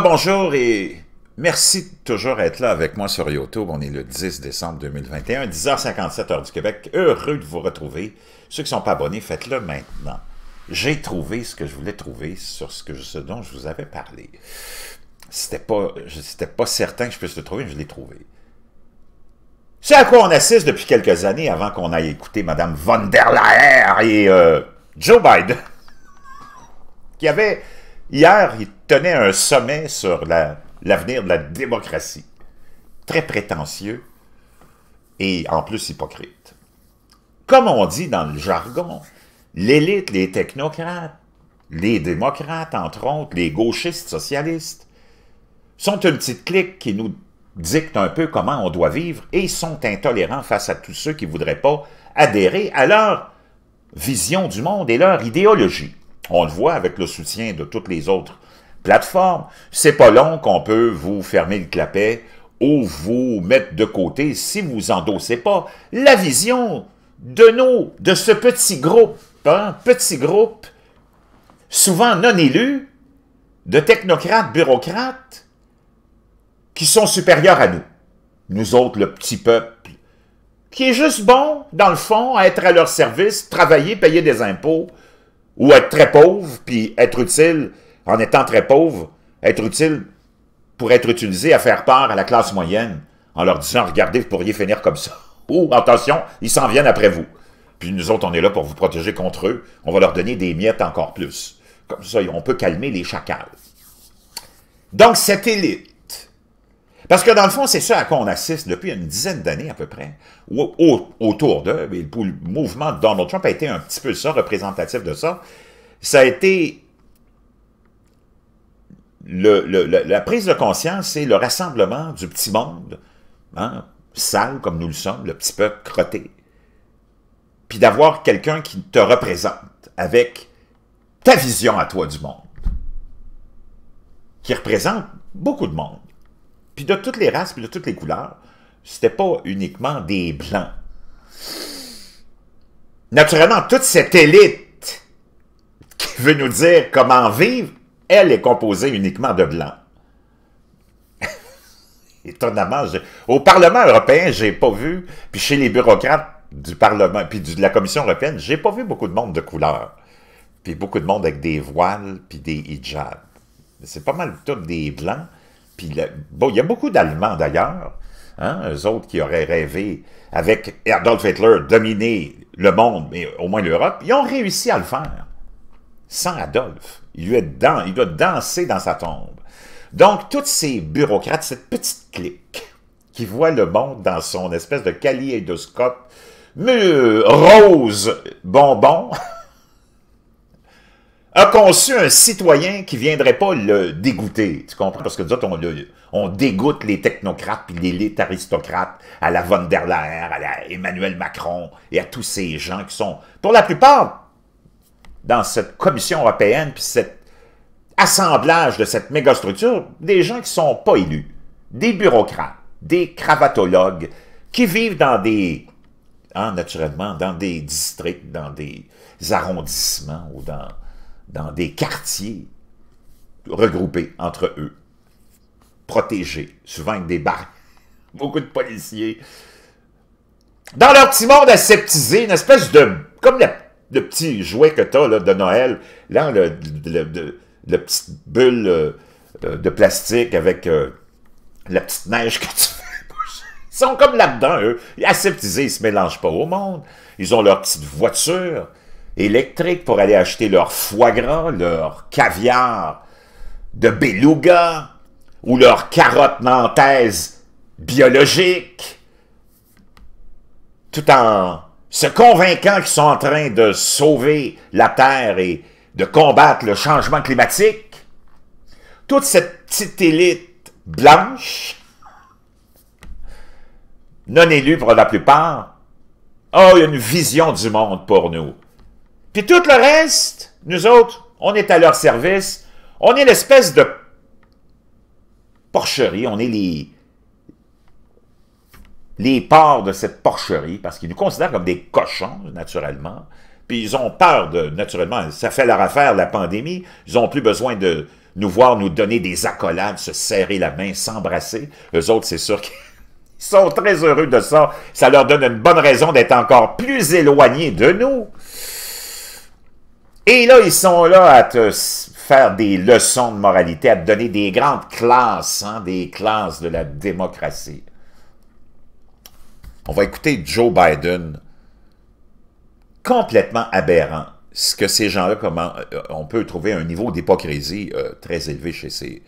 bonjour et merci de toujours être là avec moi sur YouTube. On est le 10 décembre 2021, 10h57 heure du Québec. Heureux de vous retrouver. Ceux qui ne sont pas abonnés, faites-le maintenant. J'ai trouvé ce que je voulais trouver sur ce, que, dont je vous avais parlé. C'était pas, pas certain que je puisse le trouver, mais je l'ai trouvé. C'est à quoi on assiste depuis quelques années avant qu'on aille écouter Mme von der Leyen et euh, Joe Biden, qui avait Hier, il tenait un sommet sur l'avenir de la démocratie. Très prétentieux et en plus hypocrite. Comme on dit dans le jargon, l'élite, les technocrates, les démocrates, entre autres, les gauchistes socialistes, sont une petite clique qui nous dicte un peu comment on doit vivre et sont intolérants face à tous ceux qui ne voudraient pas adhérer à leur vision du monde et leur idéologie. On le voit avec le soutien de toutes les autres plateformes. C'est pas long qu'on peut vous fermer le clapet ou vous mettre de côté si vous endossez pas la vision de de ce petit groupe, hein, petit groupe souvent non élus, de technocrates, bureaucrates, qui sont supérieurs à nous. Nous autres, le petit peuple, qui est juste bon, dans le fond, à être à leur service, travailler, payer des impôts, ou être très pauvre, puis être utile, en étant très pauvre, être utile pour être utilisé à faire part à la classe moyenne, en leur disant, regardez, vous pourriez finir comme ça. Ou, attention, ils s'en viennent après vous. Puis nous autres, on est là pour vous protéger contre eux. On va leur donner des miettes encore plus. Comme ça, on peut calmer les chacals. Donc, cette élite parce que dans le fond, c'est ça à quoi on assiste depuis une dizaine d'années à peu près, autour d'eux, le mouvement de Donald Trump a été un petit peu ça, représentatif de ça, ça a été la prise de conscience et le rassemblement du petit monde, hein, sale comme nous le sommes, le petit peu crotté, puis d'avoir quelqu'un qui te représente avec ta vision à toi du monde, qui représente beaucoup de monde puis de toutes les races, puis de toutes les couleurs. C'était pas uniquement des blancs. Naturellement, toute cette élite qui veut nous dire comment vivre, elle est composée uniquement de blancs. Étonnamment, au Parlement européen, j'ai pas vu, puis chez les bureaucrates du Parlement, puis de la Commission européenne, j'ai pas vu beaucoup de monde de couleur. Puis beaucoup de monde avec des voiles, puis des hijabs. C'est pas mal tout des blancs bon, il y a beaucoup d'Allemands d'ailleurs, hein, eux autres qui auraient rêvé, avec Adolf Hitler, dominer le monde, mais au moins l'Europe, ils ont réussi à le faire. Sans Adolf. Il, doit danser dans sa tombe. Donc, tous ces bureaucrates, cette petite clique qui voit le monde dans son espèce de kaléidoscope rose bonbon, a conçu un citoyen qui viendrait pas le dégoûter. Tu comprends? Parce que nous autres, on, on dégoûte les technocrates puis l'élite aristocrate à la von der Leyen, à la Emmanuel Macron et à tous ces gens qui sont, pour la plupart, dans cette commission européenne puis cet assemblage de cette mégastructure, des gens qui sont pas élus, des bureaucrates, des cravatologues, qui vivent dans des, hein, naturellement, dans des districts, dans des arrondissements ou dans dans des quartiers regroupés entre eux, protégés, souvent avec des barres, beaucoup de policiers, dans leur petit monde aseptisé, une espèce de... comme le, petit jouet que t'as de Noël, là, le, petite bulle euh, euh, de plastique avec euh, la petite neige que tu Ils sont comme là-dedans, eux. Aseptisés, ils se mélangent pas au monde. Ils ont leur petite voiture pour aller acheter leur foie gras, leur caviar de beluga ou leur carotte nantaise biologique, tout en se convainquant qu'ils sont en train de sauver la Terre et de combattre le changement climatique, toute cette petite élite blanche, non élue pour la plupart, a une vision du monde pour nous. Puis tout le reste, nous autres, on est à leur service. On est l'espèce de porcherie. On est les, les de cette porcherie parce qu'ils nous considèrent comme des cochons, naturellement. Puis ils ont peur de, naturellement, ça fait leur affaire, la pandémie. Ils n'ont plus besoin de nous voir nous donner des accolades, se serrer la main, s'embrasser. Eux autres, c'est sûr qu'ils sont très heureux de ça. Ça leur donne une bonne raison d'être encore plus éloignés de nous. Et là, ils sont là à te faire des leçons de moralité, à te donner des grandes classes, hein, des classes de la démocratie. On va écouter Joe Biden. Complètement aberrant ce que ces gens-là, comment euh, euh, on peut trouver un niveau d'hypocrisie euh, très élevé chez ces,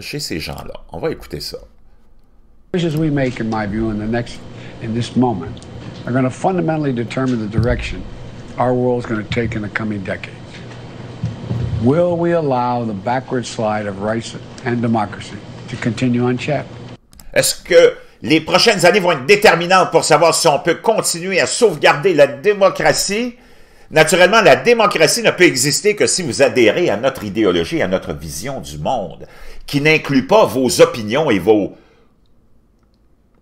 chez ces gens-là. On va écouter ça. we make, my moment, direction est-ce que les prochaines années vont être déterminantes pour savoir si on peut continuer à sauvegarder la démocratie? Naturellement, la démocratie ne peut exister que si vous adhérez à notre idéologie, à notre vision du monde, qui n'inclut pas vos opinions et vos,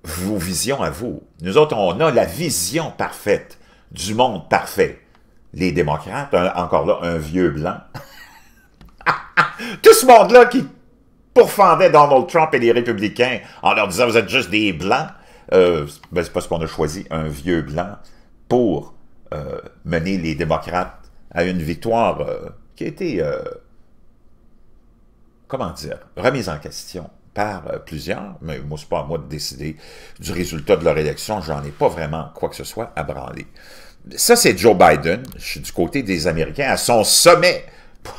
vos visions à vous. Nous autres, on a la vision parfaite du monde parfait les démocrates, encore là, un vieux blanc. Tout ce monde-là qui pourfendait Donald Trump et les républicains en leur disant « vous êtes juste des blancs euh, ben, c'est parce qu'on a choisi un vieux blanc pour euh, mener les démocrates à une victoire euh, qui a été, comment dire, remise en question par plusieurs, mais moi, c'est pas à moi de décider du résultat de leur élection, j'en ai pas vraiment quoi que ce soit à branler ça, c'est Joe Biden. Je suis du côté des Américains à son sommet pour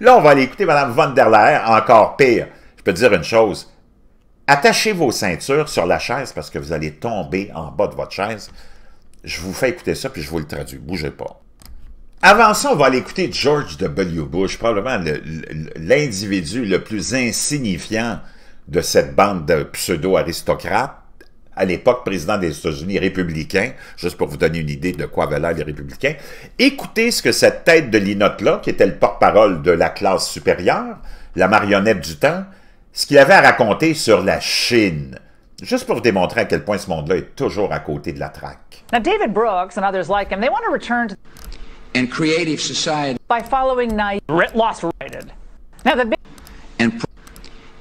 Là, on va aller écouter Mme von der Leyen, encore pire. Je peux dire une chose. Attachez vos ceintures sur la chaise parce que vous allez tomber en bas de votre chaise. Je vous fais écouter ça, puis je vous le traduis. Bougez pas. Avant ça, on va aller écouter George W. Bush, probablement l'individu le plus insignifiant de cette bande de pseudo-aristocrates à l'époque président des États-Unis républicain, juste pour vous donner une idée de quoi valaient les républicains. Écoutez ce que cette tête de linotte-là, qui était le porte-parole de la classe supérieure, la marionnette du temps, ce qu'il avait à raconter sur la Chine. Juste pour vous démontrer à quel point ce monde-là est toujours à côté de la traque. David Brooks and others like him, they want to return to... creative society. By following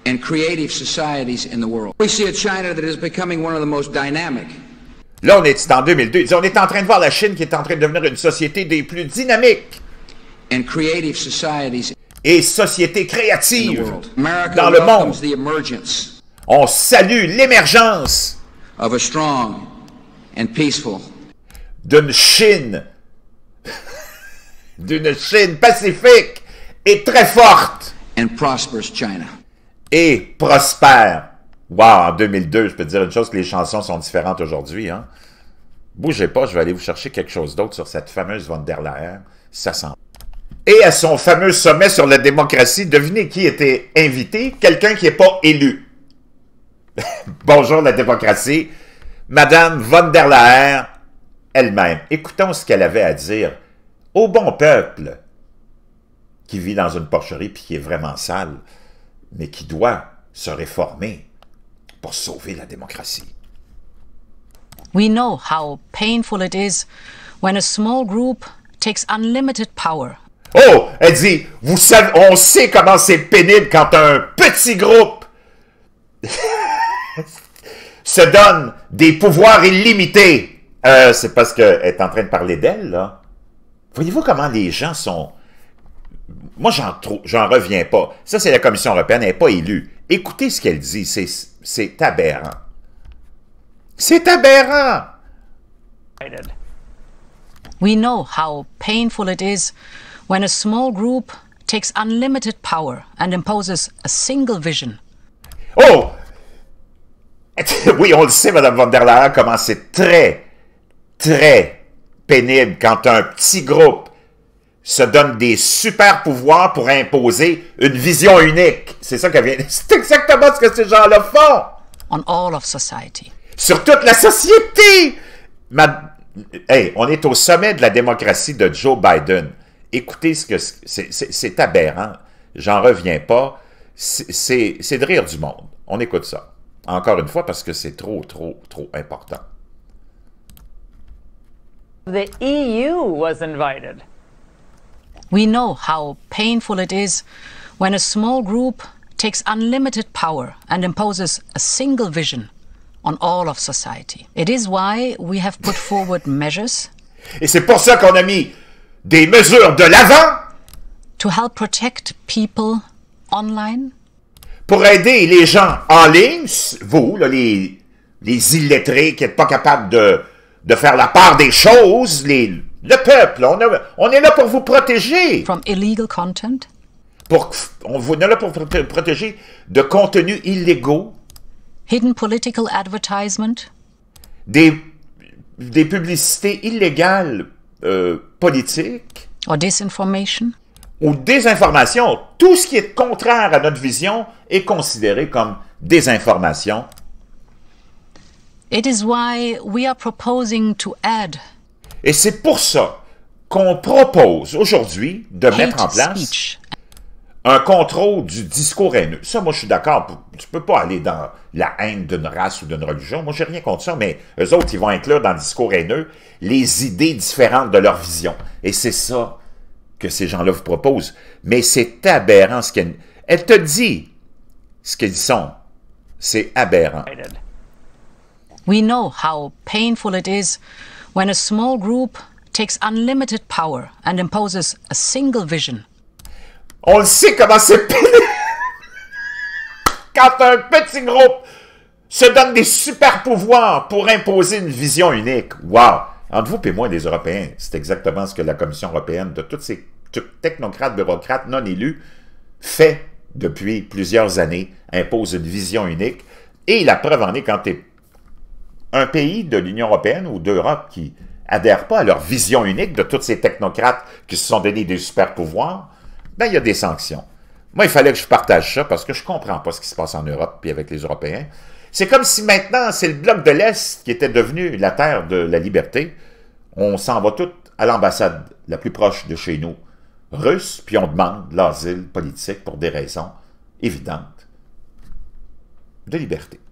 and creative societies in the world. Là, on est en 2002. On est en train de voir la Chine qui est en train de devenir une société des plus dynamiques. And creative et sociétés créatives dans le monde. On salue l'émergence d'une Chine, d'une Chine pacifique et très forte. And prosperous China et prospère. Wow, en 2002, je peux dire une chose, que les chansons sont différentes aujourd'hui. Hein. Bougez pas, je vais aller vous chercher quelque chose d'autre sur cette fameuse Von der Leyen. Ça sent. Et à son fameux sommet sur la démocratie, devinez qui était invité? Quelqu'un qui n'est pas élu. Bonjour la démocratie. Madame Von der Leyen elle-même. Écoutons ce qu'elle avait à dire au bon peuple qui vit dans une porcherie puis qui est vraiment sale mais qui doit se réformer pour sauver la démocratie. We know how painful it is when a small group takes unlimited power. Oh, elle dit, vous on sait comment c'est pénible quand un petit groupe se donne des pouvoirs illimités. Euh, c'est parce qu'elle est en train de parler d'elle, là. Voyez-vous comment les gens sont moi, j'en reviens pas. Ça, c'est la Commission européenne, elle n'est pas élue. Écoutez ce qu'elle dit, c'est aberrant. C'est aberrant! We know how painful it is when a small group takes unlimited power and imposes a single vision. Oh! Oui, on le sait, Mme von der Leyen, comment c'est très, très pénible quand un petit groupe se donne des super pouvoirs pour imposer une vision unique. C'est ça vient. C'est exactement ce que ces gens-là font. On society. Sur toute la société. Ma... on est au sommet de la démocratie de Joe Biden. Écoutez ce que c'est aberrant. J'en reviens pas. C'est de rire du monde. On écoute ça. Encore une fois, parce que c'est trop, trop, trop important. The EU was invited. We know how painful it is when a small group takes unlimited power and imposes a single vision on all of society. It is why we have put forward measures. Et c'est pour ça qu'on a mis des mesures de l'avant to help protect people online. Pour aider les gens en ligne, vous, là, les, les illettrés qui n'êtes pas capables de, de faire la part des choses, les, Le peuple, on, est là pour vous protéger. Pour, on est là pour protéger de contenus illégaux. Des, des publicités illégales euh, politiques. Or disinformation. Ou désinformation. Tout ce qui est contraire à notre vision est considéré comme désinformation. It is why we are proposing to add et c'est pour ça qu'on propose aujourd'hui de mettre en place un contrôle du discours haineux. Ça, moi, je suis d'accord. Tu peux pas aller dans la haine d'une race ou d'une religion. Moi, j'ai rien contre ça, mais eux autres, ils vont inclure dans le discours haineux les idées différentes de leur vision. Et c'est ça que ces gens-là vous proposent. Mais c'est aberrant ce qu'elle... Elle te dit ce qu'ils sont. C'est aberrant. We know how painful it when single vision. On le sait comment c'est quand un petit groupe se donne des super pouvoirs pour imposer une vision unique. Wow! Entre vous et moi, les Européens, c'est exactement ce que la Commission européenne de tous ces technocrates, bureaucrates non élus fait depuis plusieurs années, impose une vision unique. Et la preuve en est quand tu es un pays de l'Union européenne ou d'Europe qui adhère pas à leur vision unique de tous ces technocrates qui se sont donnés des super pouvoirs, ben, il y a des sanctions. Moi, il fallait que je partage ça parce que je comprends pas ce qui se passe en Europe puis avec les Européens. C'est comme si maintenant, c'est le bloc de l'Est qui était devenu la terre de la liberté. On s'en va tout à l'ambassade la plus proche de chez nous, russe, puis on demande l'asile politique pour des raisons évidentes de liberté.